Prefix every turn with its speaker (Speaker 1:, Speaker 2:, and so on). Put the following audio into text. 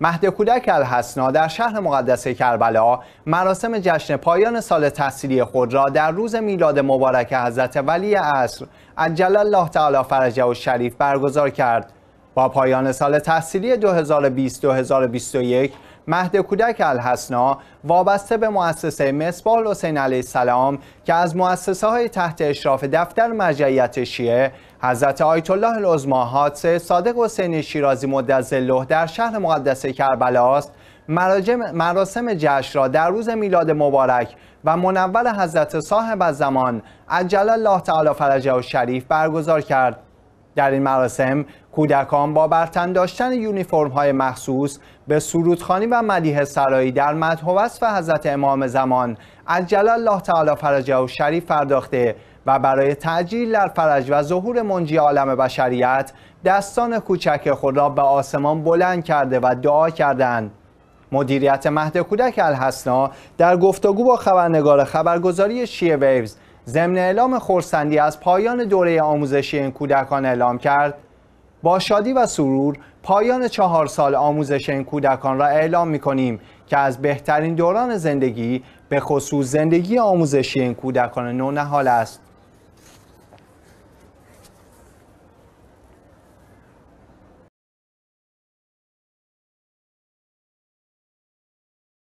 Speaker 1: مهد کودک الحسنا در شهر مقدس کربلا مراسم جشن پایان سال تحصیلی خود را در روز میلاد مبارک حضرت ولی عصر عجل الله تعالی فرجه و شریف برگزار کرد با پایان سال تحصیلی 2020-2021 مهد کودک الحسنا وابسته به مؤسسه مصباح حسین علیه السلام که از مؤسسه های تحت اشراف دفتر مرجعیت شیعه حضرت آیت الله العظما حادثه صادق حسین شیرازی مدظله در شهر کربلا است مراسم جشن را در روز میلاد مبارک و منول حضرت صاحب الزمان زمان عجل الله تعالی فرجه و شریف برگزار کرد در این مراسم کودکان با برتن داشتن یونیفرم های مخصوص به سرودخانی و ملیه سرایی در مدحوست و حضرت امام زمان از جلال الله تعالی فرجه و شریف فرداخته و برای تعجیل در فرج و ظهور منجی عالم بشریت دستان کوچک خود را به آسمان بلند کرده و دعا کردند مدیریت مهد کودک الحسنا در گفتگو با خبرنگار خبرگزاری شیه ویوز ضمن اعلام خورسندی از پایان دوره آموزشی این کودکان اعلام کرد با شادی و سرور پایان چهار سال آموزش این کودکان را اعلام می کنیم که از بهترین دوران زندگی به خصوص زندگی آموزشی این کودکان نونهال است